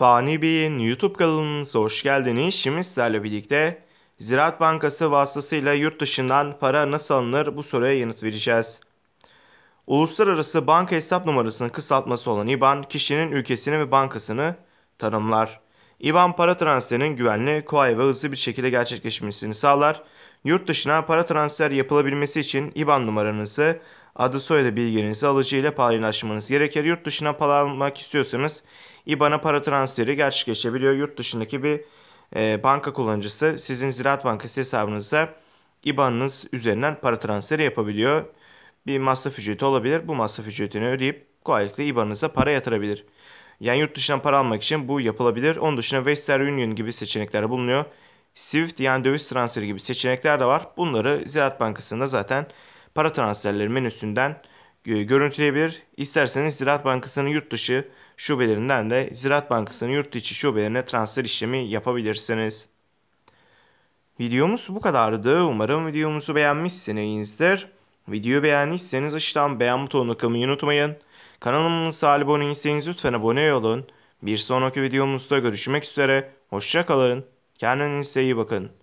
Fani Bey'in YouTube kanalımıza hoş geldiniz. Şimdi sizlerle birlikte Ziraat Bankası vasıtasıyla yurt dışından para nasıl alınır bu soruya yanıt vereceğiz. Uluslararası banka hesap numarasının kısaltması olan IBAN kişinin ülkesini ve bankasını tanımlar. IBAN para transferinin güvenli, kolay ve hızlı bir şekilde gerçekleşmesini sağlar. Yurt dışına para transfer yapılabilmesi için IBAN numaranızı adı soyadı bilgilerinizi alıcı ile paylaşmanız gerekir. Yurt dışına para almak istiyorsanız IBAN'a para transferi gerçekleşebiliyor. Yurt dışındaki bir e, banka kullanıcısı sizin Ziraat Bankası hesabınıza IBAN'ınız üzerinden para transferi yapabiliyor. Bir masraf ücreti olabilir. Bu masraf ücretini ödeyip kolaylıkla IBAN'ınıza para yatırabilir. Yani yurt dışından para almak için bu yapılabilir. Onun dışında Western Union gibi seçenekler bulunuyor. Swift yani döviz transferi gibi seçenekler de var. Bunları Ziraat Bankası'nda zaten para transferleri menüsünden e, görüntüleyebilir. İsterseniz Ziraat Bankası'nın yurt dışı şubelerinden de Ziraat Bankası'nın yurt içi şubelerine transfer işlemi yapabilirsiniz. Videomuz bu kadardı. Umarım videomuzu beğenmişsinizdir. Videoyu beğendiyseniz aşağıdan beğen butonuna kılmayı unutmayın. Kanalımıza abone değilseniz lütfen abone olun. Bir sonraki videomuzda görüşmek üzere. Hoşçakalın. Kendinize iyi bakın.